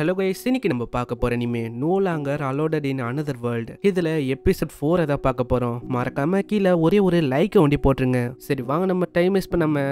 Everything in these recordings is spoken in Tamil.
ஹலோ கைஸ் இன்னைக்கு நம்ம பார்க்க போற இனிமே no longer allowed in another world இதுல எபிசோட் ஃபோர் தான் பார்க்க போறோம் மறக்காம கீழே ஒரே ஒரு லைக் ஒண்டி போட்டுருங்க சரி வாங்க நம்ம டைம் வேஸ்ட் பண்ணாம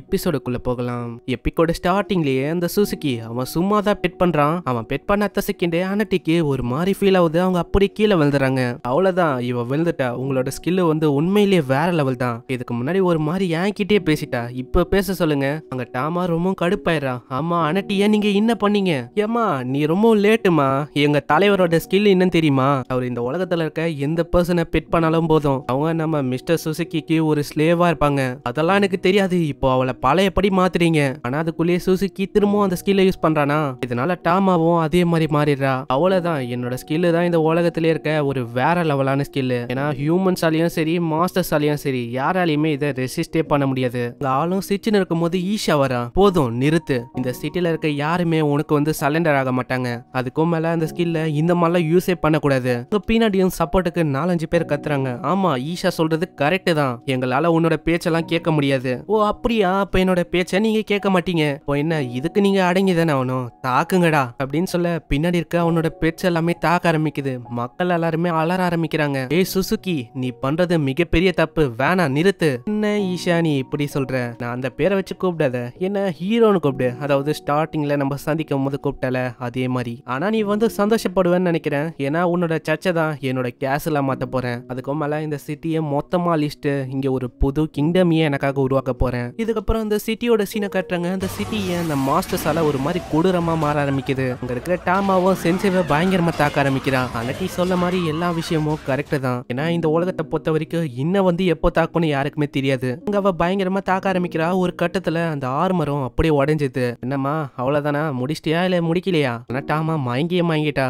எபிசோடுக்குள்ள போகலாம் எப்பிக்கோட ஸ்டார்டிங்லயே அந்த சுசுக்கி அவன் சும்மா தான் பெட் பண்றான் அவன் பெட் பண்ண அத்த செகண்டே அனட்டிக்கு ஒரு மாதிரி ஃபீல் ஆகுது அவங்க அப்படியே கீழே விழுந்துறாங்க அவ்வளவுதான் இவ விழுந்துட்டா உங்களோட ஸ்கில்லு வந்து உண்மையிலேயே வேற லெவல் தான் இதுக்கு முன்னாடி ஒரு மாதிரி ஏங்கிட்டே பேசிட்டா இப்ப பேச சொல்லுங்க அங்க டாமா ரொம்ப கடுப்பாயிரா ஆமா அனட்டி ஏன் நீங்க என்ன பண்ணீங்க ஏமா நீ ரொம்ப லேட்டுமா எங்க தலைவரோட ஸ்கில் என்னன்னு தெரியுமா அவர் இந்த உலகத்துல இருக்க எந்த பர்சனை பிட் பண்ணாலும் போதும் அவங்க நம்ம மிஸ்டர் சுசுக்கிக்கு ஒரு ஸ்லேவா இருப்பாங்க அதெல்லாம் எனக்கு தெரியாது இப்போ அவளை பழைய படி மாத்துறீங்க ஆனா அதுக்குள்ளேயே சுசுக்கி திரும்பவும் அந்த ஸ்கில்ல யூஸ் பண்றானா இதனால டாமாவும் அதே மாதிரி மாறிடுறா அவ்வளவுதான் என்னோட ஸ்கில் தான் இந்த உலகத்திலே இருக்க ஒரு வேற லெவலான ஸ்கில் ஏன்னா ஹியூமன்ஸாலையும் சரி மாஸ்டர்ஸாலையும் சரி யாராலையுமே இதை ரெசிஸ்டே பண்ண முடியாது ஆளும் இருக்கும் இருக்கும்போது ஈஷா வரா போதும் நிறுத்து இந்த சிட்டில இருக்க யாருமே உனக்கு வந்து சலண்டர் ஆக மாட்டாங்க அதுக்கும் மேல அந்த ஸ்கில்ல இந்த மாதிரிலாம் யூஸே பண்ணக்கூடாது பின்னாடியும் சப்போர்ட்டுக்கு நாலஞ்சு பேர் கத்துறாங்க ஆமா ஈஷா சொல்றது கரெக்ட் தான் எங்களால உன்னோட பேச்செல்லாம் கேட்க முடியாது ஓ அப்படியா அப்ப என்னோட பேச்ச நீங்க கேட்க மாட்டீங்க இப்போ என்ன இதுக்கு நீங்க அடங்கி தானே அவனும் தாக்குங்கடா அப்படின்னு சொல்ல பின்னாடி இருக்க அவனோட பேச்சு எல்லாமே தாக்க ஆரம்பிக்குது மக்கள் எல்லாருமே அலற ஆரம்பிக்கிறாங்க ஏ சுசுகி நீ பண்றது மிகப்பெரிய தப்பு வேணா நிறுத்து என்ன ஈஷா நீ இப்படி சொல்ற நான் அந்த பேரை வச்சு கூப்பிடாத என்ன ஹீரோன்னு கூப்பிடு அதாவது ஸ்டார்டிங்ல நம்ம சந்திக்கும் போது கூப்பிட்டல அதே மாதிரி ஆனா நீ வந்து சந்தோஷப்படுவேன்னு நினைக்கிறேன் ஏன்னா உன்னோட சர்ச்சை தான் என்னோட கேஸில் மாற்ற போறேன் அதுக்கு மேல இந்த சிட்டியை மொத்தமா லிஸ்ட் இங்க ஒரு புது கிங்டம் எனக்காக உருவாக்க போறேன் இதுக்கப்புறம் இந்த சிட்டியோட சீனை கட்டுறாங்க இந்த சிட்டியை இந்த மாஸ்டர்ஸால் ஒரு மாதிரி கொடூரமா மாற ஆரம்பிக்குது அங்க இருக்கிற டாமாவும் சென்சிவை பயங்கரமா தாக்க ஆரம்பிக்கிறான் அன்னைக்கு சொல்ல மாதிரி எல்லா விஷயமும் கரெக்ட் தான் ஏன்னா இந்த உலகத்தை பொறுத்த வரைக்கும் இன்னும் வந்து எப்போ தாக்கும்னு யாருக்குமே தெரியாது அங்க அவ பயங்கரமா தாக்க ஆரம்பிக்கிறா ஒரு கட்டத்துல அந்த ஆர்மரம் அப்படியே உடஞ்சிது என்னம்மா அவ்வளவுதானா முடிச்சிட்டியா இல்ல முடிக்கல தெரியலையா டாமா மயங்கிய மயங்கிட்டா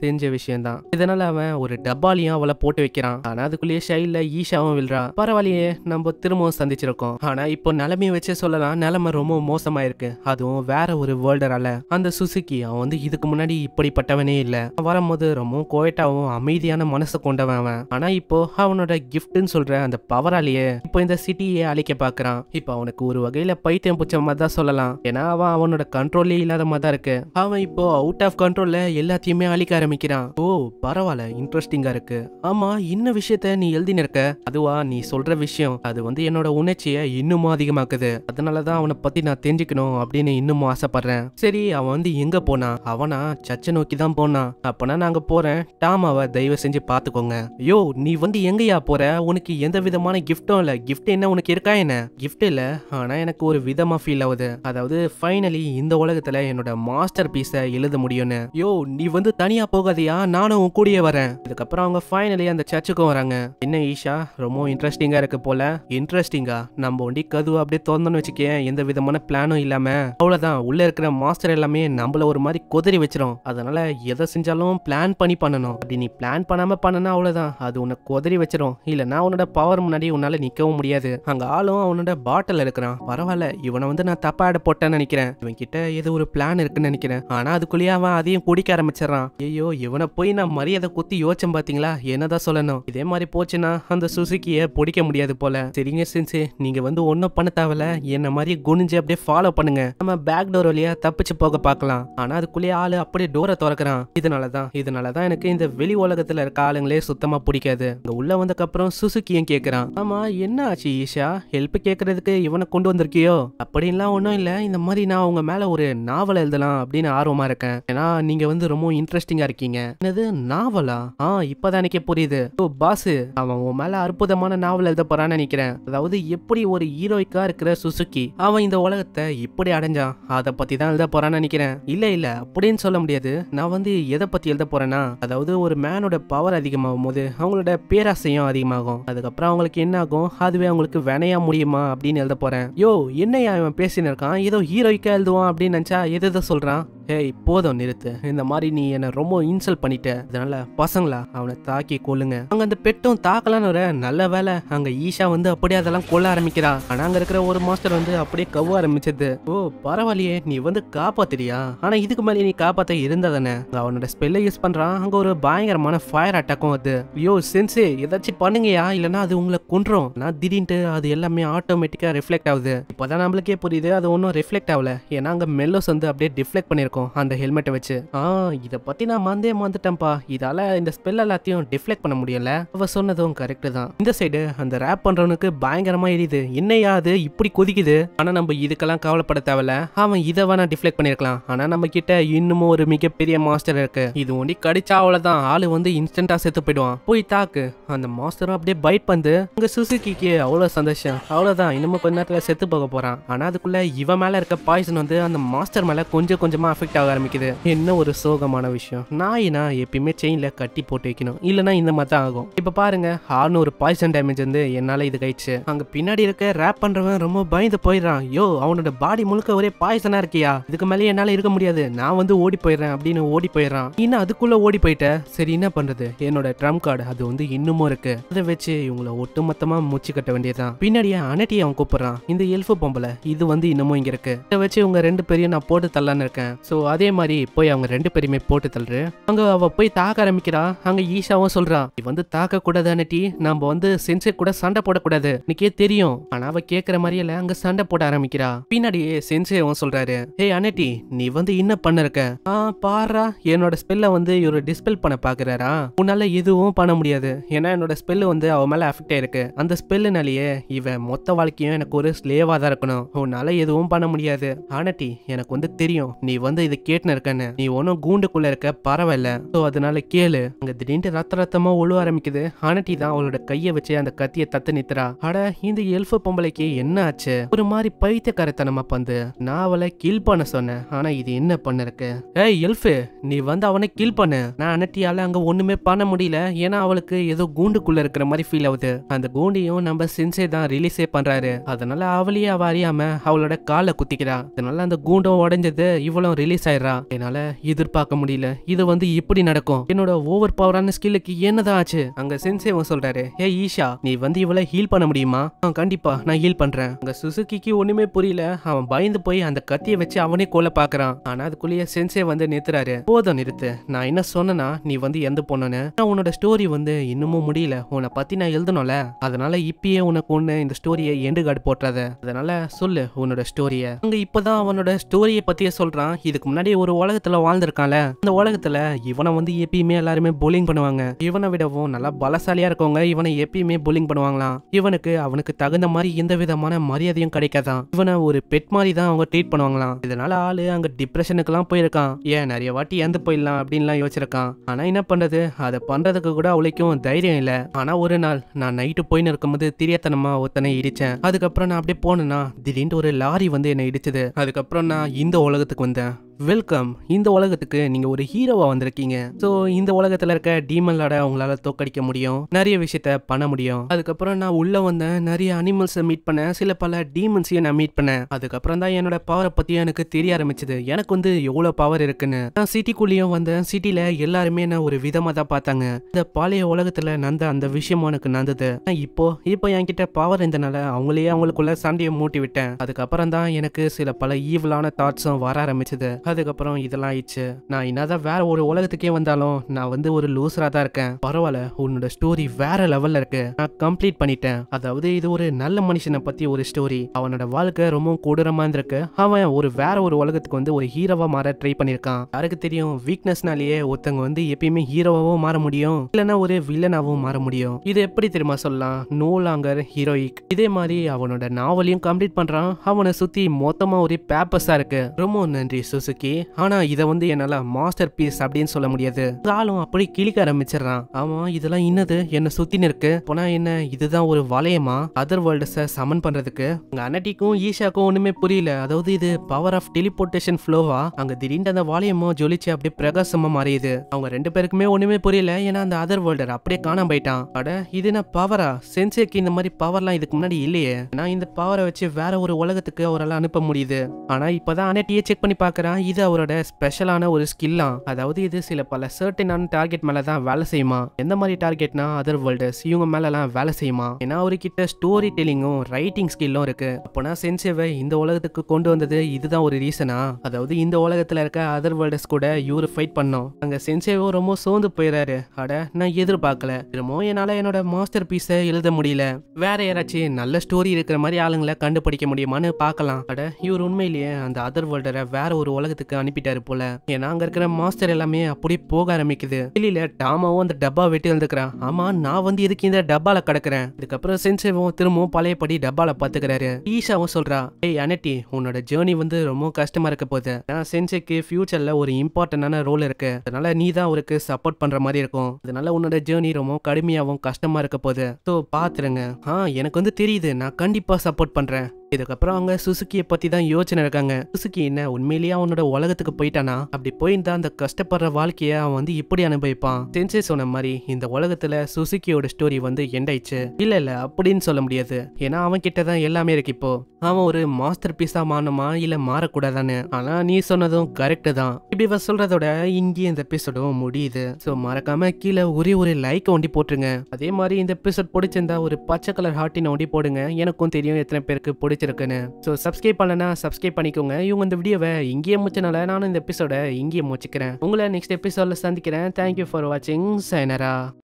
தெரிஞ்ச விஷயம் தான் இதனால அவன் ஒரு டப்பாலையும் அவளை போட்டு வைக்கிறான் ஆனா அதுக்குள்ளேயே ஷைல ஈஷாவும் விழுறா பரவாயில்லையே நம்ம திரும்பவும் சந்திச்சிருக்கோம் ஆனா இப்போ நிலைமையை வச்சே சொல்லலாம் நிலைமை ரொம்ப மோசமா இருக்கு அதுவும் வேற ஒரு வேர்ல்டரால அந்த சுசுகி அவன் வந்து இதுக்கு முன்னாடி இப்படிப்பட்டவனே இல்ல வரும்போது ரொம்ப கோயட்டாவும் அமைதியான மனசு கொண்டவன் அவன் ஆனா இப்போ அவனோட கிஃப்ட்னு சொல்ற அந்த பவராலேயே இப்போ இந்த சிட்டியே அழிக்க பாக்குறான் இப்போ அவனுக்கு ஒரு வகையில பைத்தியம் பிடிச்ச மாதிரி தான் சொல்லலாம் ஏன்னா அவன் அவனோட கண்ட்ரோலே இல்லாத மாதிரி தான் இருக்கு அவன் இப்போ அவுட் ஆஃப் கண்ட்ரோல்ல எல்லாத்தையுமே அழிக்க ஆரம்பிக்கிறான் ஓ பரவாயில்ல இன்ட்ரெஸ்டிங்கா இருக்கு ஆமா இன்ன விஷயத்த நீ எழுதினிருக்க அதுவா நீ சொல்ற விஷயம் அது வந்து என்னோட உணர்ச்சிய இன்னமும் அதிகமாக்குது அதனாலதான் அவனை பத்தி நான் தெரிஞ்சுக்கணும் அப்படின்னு இன்னமும் ஆசைப்படுறேன் சரி அவன் வந்து எங்க போனான் அவனா சச்சை நோக்கி தான் போனான் அப்பனா நாங்க போறேன் டாம் அவ தயவு செஞ்சு பாத்துக்கோங்க யோ நீ வந்து எங்கயா போற உனக்கு எந்த விதமான கிஃப்டும் இல்ல கிஃப்ட் என்ன உனக்கு இருக்கா என்ன கிஃப்ட் இல்ல ஆனா எனக்கு ஒரு விதமா ஃபீல் ஆகுது அதாவது ஃபைனலி இந்த உலகத்துல என்னோட மாஸ்டர் பீஸ் எழுத முடியும்னு யோ நீ வந்து தனியா போகாதியா நானும் உன் கூடயே வரேன் இதுக்கப்புறம் அவங்க ஃபைனலி அந்த சர்ச்சுக்கும் வராங்க என்ன ஈஷா ரொம்ப இன்ட்ரெஸ்டிங்கா இருக்கு போல இன்ட்ரெஸ்டிங்கா நம்ம ஒண்டி கதுவை அப்படியே திறந்தோன்னு வச்சுக்கேன் எந்த விதமான பிளானும் இல்லாம அவ்வளவுதான் உள்ள இருக்கிற மாஸ்டர் எல்லாமே நம்மள ஒரு மாதிரி குதிரி வச்சிரும் அதனால எதை செஞ்சாலும் பிளான் பண்ணி பண்ணணும் அப்படி நீ பிளான் பண்ணாம பண்ணனா அவ்வளவுதான் அது உன்னை குதிரி வச்சிரும் இல்லனா உன்னோட பவர் முன்னாடி உன்னால நிக்கவும் முடியாது அங்க ஆளும் அவனோட பாட்டில் இருக்கிறான் பரவாயில்ல இவனை வந்து நான் தப்பா இட போட்டேன்னு நினைக்கிறேன் இவன் கிட்ட ஏதோ ஒரு பிளான் இருக்குன்னு நினைக்கிறேன் ஆனால் அதுக்குள்ளேயே அவன் அதையும் குடிக்க ஆரம்பிச்சிடறான் ஐயோ இவனை போய் நான் மரியாதை குத்தி யோசிச்சேன் பார்த்தீங்களா என்னதான் சொல்லணும் இதே மாதிரி போச்சுன்னா அந்த சுசுக்கியை பிடிக்க முடியாது போல சரிங்க சின்சு நீங்க வந்து ஒன்றும் பண்ண தேவையில்ல என்ன மாதிரி குனிஞ்சு அப்படியே ஃபாலோ பண்ணுங்க நம்ம பேக் டோர் வழியா தப்பிச்சு போக பார்க்கலாம் ஆனா அதுக்குள்ளேயே ஆளு அப்படியே டோரை திறக்கிறான் இதனால தான் இதனால தான் எனக்கு இந்த வெளி உலகத்துல இருக்க ஆளுங்களே சுத்தமா பிடிக்காது இங்க உள்ள வந்தக்கப்புறம் சுசுக்கியும் கேட்கறான் ஆமா என்ன ஆச்சு ஈஷா ஹெல்ப் கேட்கறதுக்கு இவனை கொண்டு வந்திருக்கியோ அப்படின்லாம் ஒன்றும் இல்லை இந்த மாதிரி நான் உங்க மேல ஒரு நாவல் எழுதலாம் அப்படின்னு ஆர்வம் ஆர்வமாக இருக்கேன் ஏன்னா நீங்க வந்து ரொம்ப இன்ட்ரெஸ்டிங்கா இருக்கீங்க என்னது நாவலா ஆ இப்பதான் எனக்கே புரியுது ஓ பாஸு அவன் உன் மேல அற்புதமான நாவல் எழுத போறான்னு நினைக்கிறேன் அதாவது எப்படி ஒரு ஹீரோய்க்கா இருக்கிற சுசுக்கி அவன் இந்த உலகத்தை இப்படி அடைஞ்சான் அதை பத்தி தான் எழுத போறான்னு நினைக்கிறேன் இல்லை இல்லை அப்படின்னு சொல்ல முடியாது நான் வந்து எதை பத்தி எழுத போறேன்னா அதாவது ஒரு மேனோட பவர் அதிகமாகும் போது அவங்களோட பேராசையும் அதிகமாகும் அதுக்கப்புறம் அவங்களுக்கு என்ன ஆகும் அதுவே அவங்களுக்கு வினையா முடியுமா அப்படின்னு எழுத போறேன் யோ என்னையா அவன் பேசினிருக்கான் ஏதோ ஹீரோய்க்கா எழுதுவான் அப்படின்னு நினைச்சா எது எதை சொல்றான் ஏய் போதும் நிறுத்து இந்த மாதிரி நீ என்னை ரொம்ப இன்சல்ட் பண்ணிட்ட அதனால பசங்களா அவனை தாக்கி கொள்ளுங்க அங்க அந்த பெட்டும் தாக்கலான்னு நல்ல வேலை அங்க ஈஷா வந்து அப்படியே அதெல்லாம் கொல்ல ஆரம்பிக்கிறா ஆனா அங்க இருக்கிற ஒரு மாஸ்டர் வந்து அப்படியே கவ்வ ஆரம்பிச்சது ஓ பரவாயில்லையே நீ வந்து காப்பாத்துறியா ஆனா இதுக்கு மேலே நீ காப்பாத்த இருந்ததானே அவனோட ஸ்பெல்ல யூஸ் பண்றான் அங்க ஒரு பயங்கரமான ஃபயர் அட்டாக்கும் அது ஐயோ சென்சே ஏதாச்சும் பண்ணுங்கயா இல்லைன்னா அது உங்களை கொன்றும் நான் திடீர்னு அது எல்லாமே ஆட்டோமேட்டிக்கா ரிஃப்ளெக்ட் ஆகுது இப்போதான் நம்மளுக்கே புரியுது அது ஒன்றும் ரிஃப்ளெக்ட் ஆகல ஏன்னா அங்க மெல்லோஸ் வந்து அப்படியே டிஃப்ளெக்ட் பண்ணிருக்கோம் இருக்கும் அந்த ஹெல்மெட்டை வச்சு ஆ இதை பத்தி நான் மாந்தே மறந்துட்டேன்ப்பா இதால இந்த ஸ்பெல் எல்லாத்தையும் டிஃப்ளெக்ட் பண்ண முடியல அவ சொன்னதும் கரெக்டு தான் இந்த சைடு அந்த ரேப் பண்றவனுக்கு பயங்கரமா எரியுது என்னையா அது இப்படி கொதிக்குது ஆனால் நம்ம இதுக்கெல்லாம் கவலைப்பட தேவையில்ல அவன் இதை வேணா டிஃப்ளெக்ட் பண்ணிருக்கலாம் ஆனால் நம்ம கிட்ட இன்னமும் ஒரு மிகப்பெரிய மாஸ்டர் இருக்கு இது ஒண்டி கடிச்சா அவ்வளோதான் ஆளு வந்து இன்ஸ்டன்டா செத்து போயிடுவான் போய் தாக்கு அந்த மாஸ்டரும் அப்படியே பைட் பண்ணு உங்க சுசுக்கிக்கு அவ்வளோ சந்தோஷம் அவ்வளவுதான் இன்னமும் கொஞ்ச நேரத்தில் செத்து போக போறான் ஆனால் அதுக்குள்ள இவன் மேல இருக்க பாய்சன் வந்து அந்த மாஸ்டர் மேல கொஞ்சம் கொஞ்சமா எஃபெக்ட் ஆக ஆரம்பிக்குது என்ன ஒரு சோகமான விஷயம் நாயினா எப்பயுமே செயினில் கட்டி போட்டு வைக்கணும் இல்லனா இந்த மாதிரி தான் ஆகும் இப்போ பாருங்க ஆறுநூறு ஒரு பாய்சன் டேமேஜ் வந்து என்னால் இது கழிச்சு அங்கே பின்னாடி இருக்க ரேப் பண்றவன் ரொம்ப பயந்து போயிடுறான் யோ அவனோட பாடி முழுக்க ஒரே பாய்சனா இருக்கியா இதுக்கு மேலே என்னால் இருக்க முடியாது நான் வந்து ஓடி போயிடுறேன் அப்படின்னு ஓடி போயிடுறான் இன்னும் அதுக்குள்ளே ஓடி போயிட்டேன் சரி என்ன பண்றது என்னோட ட்ரம் கார்டு அது வந்து இன்னமும் இருக்கு அதை வச்சு இவங்களை ஒட்டுமொத்தமா மூச்சு கட்ட வேண்டியதுதான் பின்னாடியே அனட்டி அவன் கூப்பிடுறான் இந்த எல்ஃபு பொம்பளை இது வந்து இன்னமும் இங்க இருக்கு இதை வச்சு இவங்க ரெண்டு பேரையும் நான் போட்டு தள்ளான்னு இருக்கேன் ஸோ அதே மாதிரி போய் அவங்க ரெண்டு பேருமே போட்டு தள்ளுறேன் அங்க அவ போய் தாக்க ஆரம்பிக்கிறா அங்க ஈஷாவும் சொல்றான் நீ வந்து தாக்க கூடாதான டி நம்ம வந்து சென்சை கூட சண்டை போடக்கூடாது இன்னைக்கே தெரியும் ஆனா அவ கேக்குற மாதிரியில அங்க சண்டை போட ஆரம்பிக்கிறா பின்னாடியே சென்சேவும் சொல்றாரு ஹே அனட்டி நீ வந்து என்ன பண்ணிருக்க ஆ பாரா என்னோட ஸ்பெல்ல வந்து இவரு டிஸ்பெல் பண்ண பாக்குறாரா உன்னால எதுவும் பண்ண முடியாது ஏன்னா என்னோட ஸ்பெல்லு வந்து அவன் மேல அஃபெக்ட் ஆயிருக்கு அந்த ஸ்பெல்லுனாலேயே இவன் மொத்த வாழ்க்கையும் எனக்கு ஒரு ஸ்லேவா தான் இருக்கணும் உன்னால எதுவும் பண்ண முடியாது ஆனட்டி எனக்கு வந்து தெரியும் நீ வந்து தான் இதை கேட்டு இருக்கேன்னு நீ ஒன்றும் கூண்டுக்குள்ளே இருக்க பரவாயில்ல ஸோ அதனால கேளு அங்கே திடீர்னு ரத்த ரத்தமாக ஒழுவ ஆரம்பிக்குது ஹானட்டி தான் அவளோட கையை வச்சு அந்த கத்தியை தத்து நித்துறா அட இந்த எல்ஃபு பொம்பளைக்கு என்ன ஆச்சு ஒரு மாதிரி பைத்தியக்காரத்தனமா பந்து நான் அவளை கில் பண்ண சொன்னேன் ஆனா இது என்ன பண்ணிருக்கு ஏய் எல்ஃபு நீ வந்து அவனை கில் பண்ணு நான் அனட்டியால அங்க ஒண்ணுமே பண்ண முடியல ஏன்னா அவளுக்கு ஏதோ கூண்டுக்குள்ள இருக்கிற மாதிரி ஃபீல் ஆகுது அந்த கூண்டையும் நம்ம சின்சே தான் ரிலீஸே பண்றாரு அதனால அவளையே அவ அறியாம அவளோட காலை குத்திக்கிறா அதனால அந்த கூண்டும் உடைஞ்சது இவ்வளவு ரிலீஸ் ரிலீஸ் ஆயிடுறா என்னால எதிர்பார்க்க முடியல இது வந்து இப்படி நடக்கும் என்னோட ஓவர் பவரான ஸ்கில்லுக்கு என்னதான் ஆச்சு அங்க சென்சேவன் சொல்றாரு ஏ ஈஷா நீ வந்து இவ்வளவு ஹீல் பண்ண முடியுமா கண்டிப்பா நான் ஹீல் பண்றேன் அங்க சுசுக்கிக்கு ஒண்ணுமே புரியல அவன் பயந்து போய் அந்த கத்தியை வச்சு அவனே கொலை பாக்குறான் ஆனா அதுக்குள்ளேயே சென்சே வந்து நிறுத்துறாரு போதும் நிறுத்து நான் என்ன சொன்னா நீ வந்து எந்த பொண்ணுன்னு உன்னோட ஸ்டோரி வந்து இன்னமும் முடியல உன்னை பத்தி நான் எழுதணும்ல அதனால இப்பயே உனக்கு ஒண்ணு இந்த ஸ்டோரியை எண்டு கார்டு போட்டுறத அதனால சொல்லு உன்னோட ஸ்டோரிய அங்க இப்பதான் அவனோட ஸ்டோரியை பத்தியே சொல்றான் இது இதுக்கு முன்னாடி ஒரு உலகத்துல வாழ்ந்திருக்கான்ல அந்த உலகத்துல இவனை வந்து எப்பயுமே எல்லாருமே போலிங் பண்ணுவாங்க இவனை விடவும் நல்லா பலசாலியா இருக்கவங்க இவனை எப்பயுமே போலிங் பண்ணுவாங்களாம் இவனுக்கு அவனுக்கு தகுந்த மாதிரி எந்த விதமான மரியாதையும் கிடைக்காதான் இவனை ஒரு பெட் மாதிரி தான் அவங்க ட்ரீட் பண்ணுவாங்களாம் இதனால ஆளு அங்க டிப்ரெஷனுக்குலாம் போயிருக்கான் ஏன் நிறைய வாட்டி இறந்து போயிடலாம் அப்படின்லாம் யோசிச்சிருக்கான் ஆனா என்ன பண்றது அதை பண்றதுக்கு கூட அவளைக்கும் தைரியம் இல்லை ஆனா ஒரு நாள் நான் நைட்டு போயின்னு இருக்கும்போது திரியத்தனமா ஒருத்தனை இடிச்சேன் அதுக்கப்புறம் நான் அப்படியே போனேன்னா திடீர்னு ஒரு லாரி வந்து என்னை இடிச்சது அதுக்கப்புறம் நான் இந்த உலகத்துக்கு வந்தேன் வெல்கம் இந்த உலகத்துக்கு நீங்க ஒரு ஹீரோவா வந்திருக்கீங்க ஸோ இந்த உலகத்துல இருக்க டீமனோட உங்களால தோக்கடிக்க முடியும் நிறைய விஷயத்த பண்ண முடியும் அதுக்கப்புறம் நான் உள்ள வந்தேன் நிறைய அனிமல்ஸை மீட் பண்ணேன் சில பல டீமன்ஸையும் நான் மீட் பண்ணேன் அதுக்கப்புறம் தான் என்னோட பவரை பத்தியும் எனக்கு தெரிய ஆரம்பிச்சது எனக்கு வந்து எவ்வளவு பவர் இருக்குன்னு நான் சிட்டிக்குள்ளேயும் வந்தேன் சிட்டில எல்லாருமே நான் ஒரு விதமா தான் பார்த்தாங்க இந்த பழைய உலகத்துல நந்த அந்த விஷயமும் எனக்கு நந்தது இப்போ இப்போ என்கிட்ட பவர் இருந்தனால அவங்களே அவங்களுக்குள்ள சண்டையை மூட்டி விட்டேன் அதுக்கப்புறம் தான் எனக்கு சில பல ஈவலான தாட்ஸும் வர ஆரம்பிச்சது அதுக்கப்புறம் இதெல்லாம் ஆயிடுச்சு நான் என்னதான் வேற ஒரு உலகத்துக்கே வந்தாலும் நான் வந்து ஒரு லூசரா தான் இருக்கேன் பரவாயில்ல உன்னோட ஸ்டோரி வேற லெவல்ல இருக்கு நான் கம்ப்ளீட் பண்ணிட்டேன் அதாவது இது ஒரு நல்ல மனுஷனை பத்தி ஒரு ஸ்டோரி அவனோட வாழ்க்கை ரொம்ப கொடூரமா இருந்திருக்கு அவன் ஒரு வேற ஒரு உலகத்துக்கு வந்து ஒரு ஹீரோவா மாற ட்ரை பண்ணிருக்கான் யாருக்கு தெரியும் வீக்னஸ்னாலேயே ஒருத்தவங்க வந்து எப்பயுமே ஹீரோவாவும் மாற முடியும் இல்லைன்னா ஒரு வில்லனாவும் மாற முடியும் இது எப்படி தெரியுமா சொல்லலாம் நோ லாங்கர் ஹீரோயிக் இதே மாதிரி அவனோட நாவலையும் கம்ப்ளீட் பண்றான் அவனை சுத்தி மொத்தமா ஒரு பேப்பர்ஸா இருக்கு ரொம்ப நன்றி சுசு யோசுக்கி ஆனா இதை வந்து என்னால மாஸ்டர் பீஸ் அப்படின்னு சொல்ல முடியாது ஆளும் அப்படி கிழிக்க ஆரம்பிச்சிடறான் ஆமா இதெல்லாம் என்னது என்ன சுத்தி இருக்கு போனா என்ன இதுதான் ஒரு வளையமா அதர் வேர்ல்ட்ஸ சமன் பண்றதுக்கு உங்க அனட்டிக்கும் ஈஷாக்கும் ஒண்ணுமே புரியல அதாவது இது பவர் ஆஃப் டெலிபோர்டேஷன் ஃப்ளோவா அங்க திடீர்னு அந்த வாலியமோ ஜொலிச்சு அப்படியே பிரகாசமா மாறியது அவங்க ரெண்டு பேருக்குமே ஒண்ணுமே புரியல ஏன்னா அந்த அதர் வேர்ல்டர் அப்படியே காணாம போயிட்டான் அட இது என்ன பவரா சென்சேக்கு இந்த மாதிரி பவர்லாம் இதுக்கு முன்னாடி இல்லையே நான் இந்த பவரை வச்சு வேற ஒரு உலகத்துக்கு அவரால் அனுப்ப முடியுது ஆனா இப்பதான் அனட்டியே செக் பண்ணி பாக்குறான் இது அவரோட ஸ்பெஷலான ஒரு தான் அதாவது இது சில பல சர்டனான டார்கெட் மேலே தான் வேலை செய்யுமா எந்த மாதிரி டார்கெட்னா அதர் வேர்ல்டர்ஸ் இவங்க மேலெலாம் வேலை செய்யுமா ஏன்னா அவர்கிட்ட ஸ்டோரி டெல்லிங்கும் ரைட்டிங் ஸ்கில்லும் இருக்கு அப்போனா சென்சேவை இந்த உலகத்துக்கு கொண்டு வந்தது இதுதான் ஒரு ரீசனா அதாவது இந்த உலகத்தில் இருக்க அதர் வேர்ல்டர்ஸ் கூட இவரு ஃபைட் பண்ணோம் அங்கே சென்சேவோ ரொம்ப சோர்ந்து போயிடாரு அட நான் எதிர்பார்க்கல திரும்பவும் என்னால் என்னோட மாஸ்டர் பீஸை எழுத முடியல வேற யாராச்சும் நல்ல ஸ்டோரி இருக்கிற மாதிரி ஆளுங்களை கண்டுபிடிக்க முடியுமான்னு பார்க்கலாம் அட இவர் உண்மையிலேயே அந்த அதர் வேர்ல்டரை வேற ஒரு உலக உலகத்துக்கு அனுப்பிட்டாரு போல ஏன்னா அங்க இருக்கிற மாஸ்டர் எல்லாமே அப்படியே போக ஆரம்பிக்குது வெளியில டாமாவும் அந்த டப்பா வெட்டி வந்துக்கிறான் ஆமா நான் வந்து எதுக்கு இந்த டப்பால கிடக்குறேன் இதுக்கப்புறம் சென்சேவும் திரும்பவும் பழையபடி டப்பால பாத்துக்கிறாரு ஈஷாவும் சொல்றா ஏய் அனட்டி உன்னோட ஜேர்னி வந்து ரொம்ப கஷ்டமா இருக்க போகுது ஏன்னா சென்சேக்கு ஃபியூச்சர்ல ஒரு இம்பார்ட்டன்டான ரோல் இருக்கு அதனால நீ தான் அவருக்கு சப்போர்ட் பண்ற மாதிரி இருக்கும் அதனால உன்னோட ஜேர்னி ரொம்ப கடுமையாகவும் கஷ்டமா இருக்க போகுது ஸோ பாத்துருங்க ஆ எனக்கு வந்து தெரியுது நான் கண்டிப்பா சப்போர்ட் பண்றேன் இதுக்கப்புறம் அவங்க சுசுக்கியை பத்தி தான் யோசனை இருக்காங்க சுசுக்கி என்ன உண்மையிலேயே அவனோட உலகத்துக்கு போயிட்டானா அப்படி போயிருந்தா அந்த கஷ்டப்படுற வாழ்க்கையை அவன் வந்து இப்படி அனுபவிப்பான் தென்சே சொன்ன மாதிரி இந்த உலகத்துல சுசுக்கியோட ஸ்டோரி வந்து எண்டாயிச்சு இல்ல இல்லை இல்லை அப்படின்னு சொல்ல முடியாது ஏன்னா அவன் கிட்ட தான் எல்லாமே இருக்கு இப்போ அவன் ஒரு மாஸ்டர் பீஸா மாறணுமா இல்லை மாறக்கூடாதானு ஆனா நீ சொன்னதும் கரெக்டு தான் இப்படி சொல்றதோட இங்கேயே இந்த எபிசோடும் முடியுது சோ மறக்காம கீழே ஒரே ஒரு லைக் ஒண்டி போட்டுருங்க அதே மாதிரி இந்த எபிசோட் பிடிச்சிருந்தா ஒரு பச்சை கலர் ஹார்ட்டின் ஒண்டி போடுங்க எனக்கும் தெரியும் எத்தனை பேருக்கு பிடிச்சி பிடிச்சிருக்குன்னு ஸோ சப்ஸ்கிரைப் பண்ணலனா சப்ஸ்கிரைப் பண்ணிக்கோங்க இவங்க இந்த வீடியோவை இங்கேயே முடிச்சனால நானும் இந்த எபிசோட இங்கேயே முடிச்சுக்கிறேன் உங்களை நெக்ஸ்ட் எபிசோட சந்திக்கிறேன் தேங்க்யூ ஃபார் வாட்சிங் சைனரா